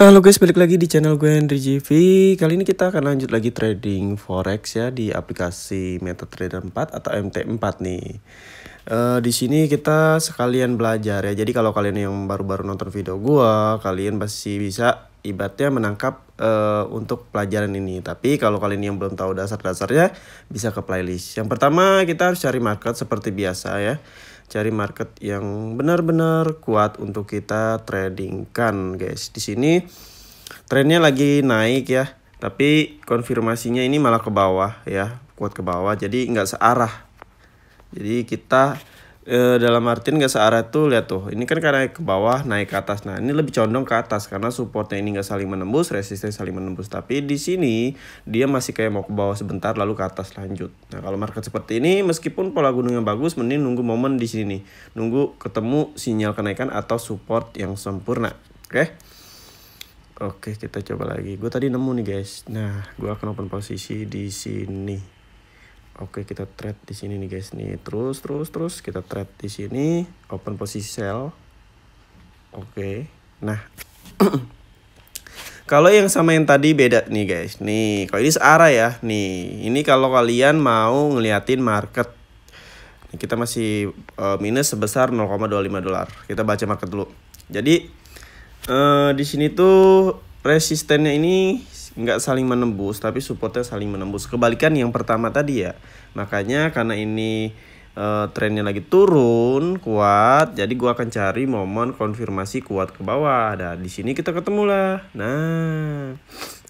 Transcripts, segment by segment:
Halo guys, balik lagi di channel gue Henry JV. Kali ini kita akan lanjut lagi trading forex ya di aplikasi MetaTrader 4 atau MT4 nih. Uh, di sini kita sekalian belajar ya. Jadi kalau kalian yang baru-baru nonton video gue, kalian pasti bisa ibaratnya menangkap uh, untuk pelajaran ini. Tapi kalau kalian yang belum tahu dasar-dasarnya, bisa ke playlist. Yang pertama kita harus cari market seperti biasa ya cari market yang benar-benar kuat untuk kita tradingkan guys. Di sini trennya lagi naik ya, tapi konfirmasinya ini malah ke bawah ya, kuat ke bawah jadi nggak searah. Jadi kita Eh, dalam artian gak searah tuh lihat tuh ini kan karena ke bawah naik ke atas nah ini lebih condong ke atas karena supportnya ini gak saling menembus resisten saling menembus tapi di sini dia masih kayak mau ke bawah sebentar lalu ke atas lanjut nah kalau market seperti ini meskipun pola gunungnya bagus mending nunggu momen di sini nunggu ketemu sinyal kenaikan atau support yang sempurna oke okay? Oke, kita coba lagi. Gue tadi nemu nih, guys. Nah, gue akan open posisi di sini. Oke, kita trade di sini nih guys nih. Terus terus terus kita trade di sini open posisi sell. Oke. Nah, kalau yang sama yang tadi beda nih guys. Nih, kalau ini searah ya. Nih, ini kalau kalian mau ngeliatin market. kita masih eh, minus sebesar 0,25 dolar. Kita baca market dulu. Jadi uh, di sini tuh resistennya ini nggak saling menembus tapi supportnya saling menembus kebalikan yang pertama tadi ya makanya karena ini uh, trennya lagi turun kuat jadi gua akan cari momen konfirmasi kuat ke bawah dan di sini kita ketemu lah nah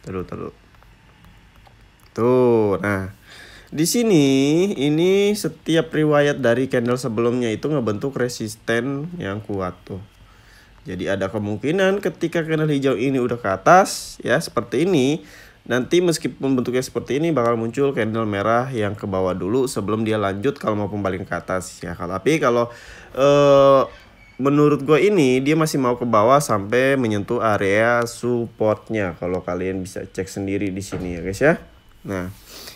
terus terus tuh nah di sini ini setiap riwayat dari candle sebelumnya itu ngebentuk resisten yang kuat tuh jadi ada kemungkinan ketika candle hijau ini udah ke atas ya seperti ini Nanti meskipun bentuknya seperti ini bakal muncul candle merah yang ke bawah dulu sebelum dia lanjut kalau mau kembali ke atas ya. Tapi kalau eh, menurut gue ini dia masih mau ke bawah sampai menyentuh area supportnya. Kalau kalian bisa cek sendiri di sini ya guys ya. Nah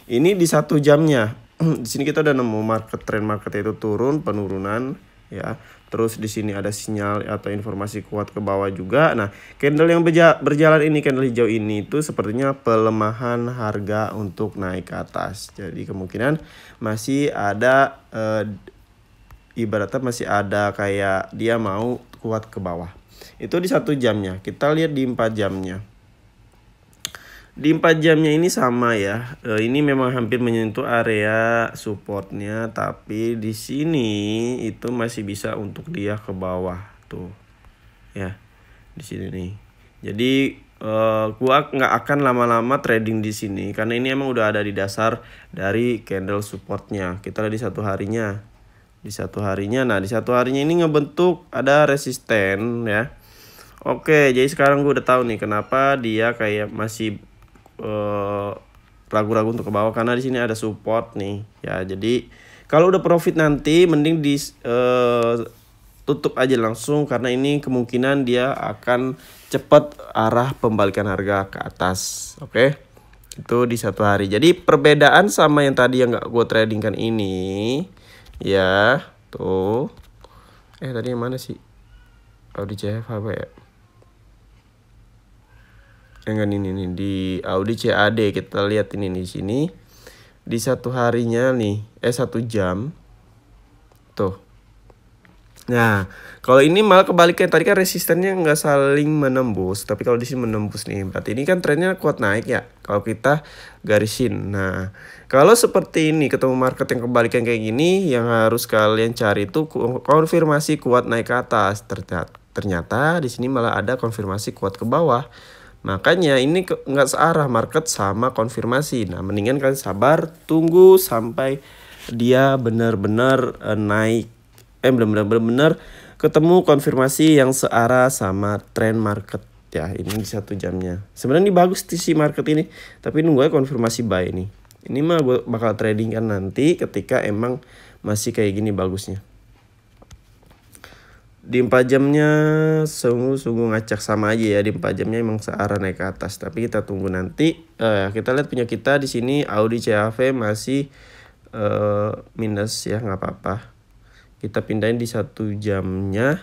ini di satu jamnya. di sini kita udah nemu market trend market itu turun penurunan ya. Terus di sini ada sinyal atau informasi kuat ke bawah juga. Nah, candle yang beja berjalan ini candle hijau ini itu sepertinya pelemahan harga untuk naik ke atas. Jadi kemungkinan masih ada eh, ibaratnya masih ada kayak dia mau kuat ke bawah. Itu di satu jamnya. Kita lihat di empat jamnya. Di 4 jamnya ini sama ya. Eh, ini memang hampir menyentuh area supportnya, tapi di sini itu masih bisa untuk dia ke bawah tuh. Ya. Di sini nih. Jadi uh, gua nggak akan lama-lama trading di sini karena ini emang udah ada di dasar dari candle supportnya. Kita lihat di satu harinya. Di satu harinya. Nah, di satu harinya ini ngebentuk ada resisten ya. Oke, jadi sekarang gue udah tahu nih kenapa dia kayak masih ragu eh, ragu-ragu untuk ke bawah karena di sini ada support nih ya jadi kalau udah profit nanti mending di uh, tutup aja langsung karena ini kemungkinan dia akan cepat arah pembalikan harga ke atas oke okay? itu di satu hari jadi perbedaan sama yang tadi yang gak gue tradingkan ini ya tuh eh tadi yang mana sih oh di CFHB ya dengan ini nih di Audi CAD kita lihat ini di sini di satu harinya nih eh satu jam tuh nah kalau ini malah kebaliknya tadi kan resistennya nggak saling menembus tapi kalau di sini menembus nih berarti ini kan trennya kuat naik ya kalau kita garisin nah kalau seperti ini ketemu market yang kebalikan kayak gini yang harus kalian cari itu konfirmasi kuat naik ke atas ternyata ternyata di sini malah ada konfirmasi kuat ke bawah Makanya ini nggak searah market sama konfirmasi. Nah, mendingan kalian sabar, tunggu sampai dia benar-benar eh, naik. Eh, benar-benar benar ketemu konfirmasi yang searah sama trend market ya ini di satu jamnya sebenarnya ini bagus di si market ini tapi nunggu aja konfirmasi buy ini ini mah gue bakal trading kan nanti ketika emang masih kayak gini bagusnya di empat jamnya sungguh-sungguh ngacak sama aja ya di empat jamnya emang searah naik ke atas tapi kita tunggu nanti uh, kita lihat punya kita di sini Audi CAV masih uh, minus ya nggak apa-apa kita pindahin di satu jamnya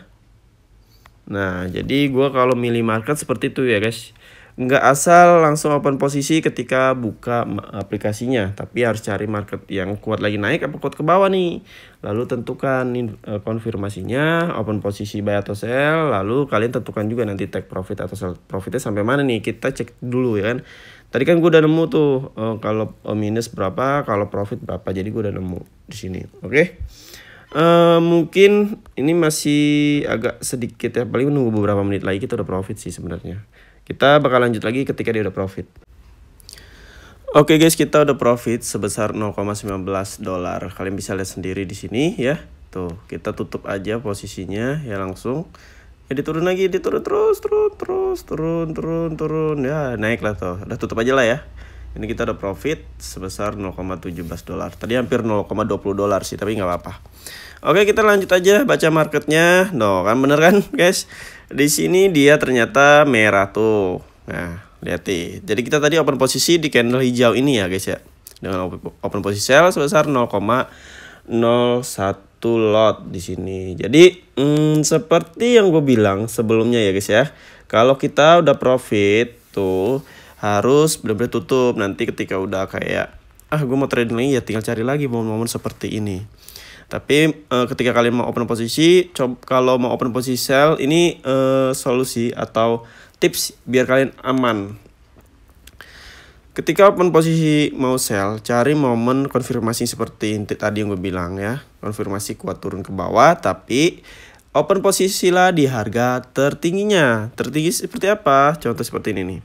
nah jadi gua kalau milih market seperti itu ya guys nggak asal langsung open posisi ketika buka aplikasinya, tapi harus cari market yang kuat lagi naik apa kuat ke bawah nih. Lalu tentukan eh, konfirmasinya, open posisi buy atau sell, lalu kalian tentukan juga nanti take profit atau sell profitnya sampai mana nih. Kita cek dulu ya kan. Tadi kan gue udah nemu tuh eh, kalau eh, minus berapa, kalau profit berapa. Jadi gue udah nemu di sini. Oke. Okay? Uh, mungkin ini masih agak sedikit ya paling nunggu beberapa menit lagi kita udah profit sih sebenarnya kita bakal lanjut lagi ketika dia udah profit. Oke okay guys, kita udah profit sebesar 0,19 dolar. Kalian bisa lihat sendiri di sini ya. Tuh, kita tutup aja posisinya ya langsung. Ya diturun lagi, diturun terus, turun, terus, turun, turun, turun. Ya, naik lah tuh. Udah tutup aja lah ya. Ini kita udah profit sebesar 0,17 dolar. Tadi hampir 0,20 dolar sih, tapi nggak apa-apa. Oke, kita lanjut aja baca marketnya. No, kan bener kan guys? Di sini dia ternyata merah tuh. Nah, lihat nih. Jadi kita tadi open posisi di candle hijau ini ya guys ya. Dengan open posisi sell sebesar 0,01 lot di sini. Jadi hmm, seperti yang gue bilang sebelumnya ya guys ya. Kalau kita udah profit tuh harus benar-benar tutup nanti ketika udah kayak ah gue mau trading lagi ya tinggal cari lagi momen-momen seperti ini. Tapi uh, ketika kalian mau open posisi, coba kalau mau open posisi sell ini uh, solusi atau tips biar kalian aman. Ketika open posisi mau sell, cari momen konfirmasi seperti inti tadi yang gue bilang ya. Konfirmasi kuat turun ke bawah tapi open posisi lah di harga tertingginya. Tertinggi seperti apa? Contoh seperti ini nih.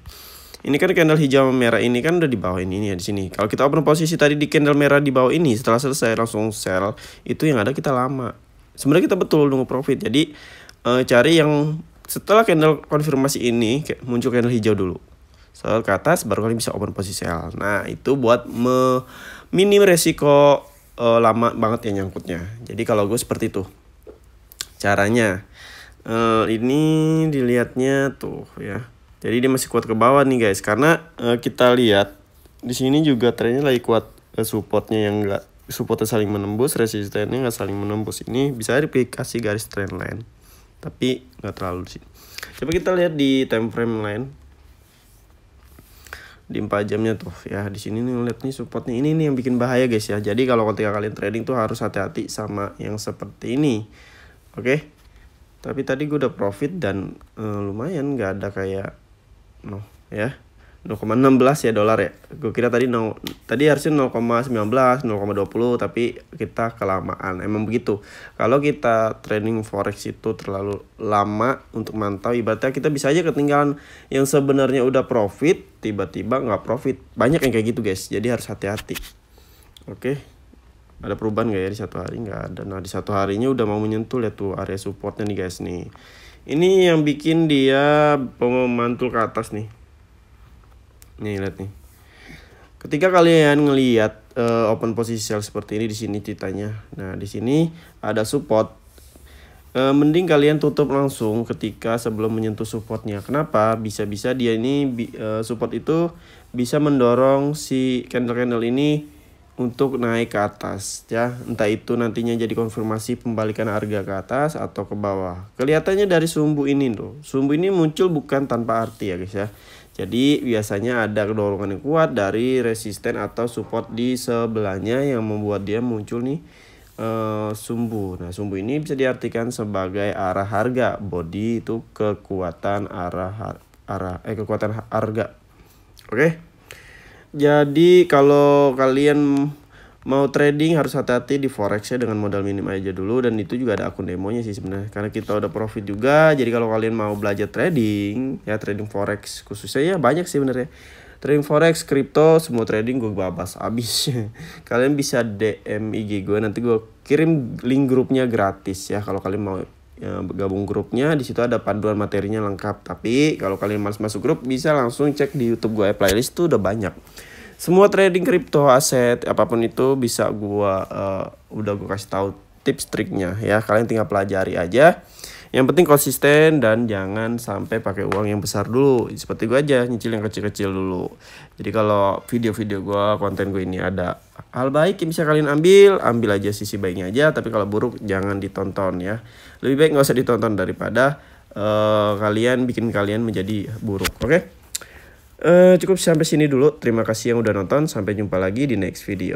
Ini kan candle hijau merah ini kan udah di bawah ini nih ya di sini. Kalau kita open posisi tadi di candle merah di bawah ini setelah selesai langsung sell, itu yang ada kita lama. Sebenarnya kita betul nunggu profit. Jadi uh, cari yang setelah candle konfirmasi ini muncul candle hijau dulu. Setelah ke atas baru kalian bisa open posisi sell. Nah, itu buat me minim resiko uh, lama banget yang nyangkutnya. Jadi kalau gue seperti itu caranya. Uh, ini dilihatnya tuh ya jadi dia masih kuat ke bawah nih guys karena uh, kita lihat di sini juga trennya lagi kuat uh, supportnya yang enggak supportnya saling menembus, resistennya nggak saling menembus. Ini bisa diplikasi garis trend lain, Tapi nggak terlalu sih. Coba kita lihat di time frame lain, Di empat jamnya tuh ya di sini nih lihat nih supportnya ini nih yang bikin bahaya guys ya. Jadi kalau ketika kalian trading tuh harus hati-hati sama yang seperti ini. Oke. Okay? Tapi tadi gue udah profit dan uh, lumayan nggak ada kayak no ya 0,16 ya dolar ya gue kira tadi no tadi harusnya 0,19 0,20 tapi kita kelamaan emang begitu kalau kita training forex itu terlalu lama untuk mantau ibaratnya kita bisa aja ketinggalan yang sebenarnya udah profit tiba-tiba nggak profit banyak yang kayak gitu guys jadi harus hati-hati oke okay. ada perubahan gak ya di satu hari nggak ada nah di satu harinya udah mau menyentuh ya tuh area supportnya nih guys nih ini yang bikin dia pemantul ke atas nih nih lihat nih ketika kalian ngelihat uh, eh, open posisi seperti ini di sini ceritanya nah di sini ada support uh, mending kalian tutup langsung ketika sebelum menyentuh supportnya kenapa bisa-bisa dia ini uh, support itu bisa mendorong si candle candle ini untuk naik ke atas ya entah itu nantinya jadi konfirmasi pembalikan harga ke atas atau ke bawah kelihatannya dari sumbu ini tuh sumbu ini muncul bukan tanpa arti ya guys ya jadi biasanya ada dorongan yang kuat dari resisten atau support di sebelahnya yang membuat dia muncul nih uh, sumbu. Nah, sumbu ini bisa diartikan sebagai arah harga. Body itu kekuatan arah arah eh kekuatan harga. Oke. Okay? Jadi kalau kalian mau trading harus hati-hati di forex ya dengan modal minim aja dulu dan itu juga ada akun demonya sih sebenarnya karena kita udah profit juga jadi kalau kalian mau belajar trading ya trading forex khususnya ya banyak sih benernya trading forex kripto semua trading gue babas abis kalian bisa DM IG gue nanti gue kirim link grupnya gratis ya kalau kalian mau ya, gabung grupnya di situ ada panduan materinya lengkap tapi kalau kalian males masuk grup bisa langsung cek di YouTube gue eh, playlist tuh udah banyak semua trading kripto aset apapun itu bisa gue uh, udah gue kasih tahu tips triknya ya kalian tinggal pelajari aja yang penting konsisten dan jangan sampai pakai uang yang besar dulu seperti gue aja nyicil yang kecil-kecil dulu jadi kalau video-video gue konten gue ini ada Hal baik yang bisa kalian ambil, ambil aja sisi baiknya aja. Tapi kalau buruk jangan ditonton ya. Lebih baik nggak usah ditonton daripada uh, kalian bikin kalian menjadi buruk. Oke? Okay? Uh, eh, cukup sampai sini dulu. Terima kasih yang udah nonton. Sampai jumpa lagi di next video.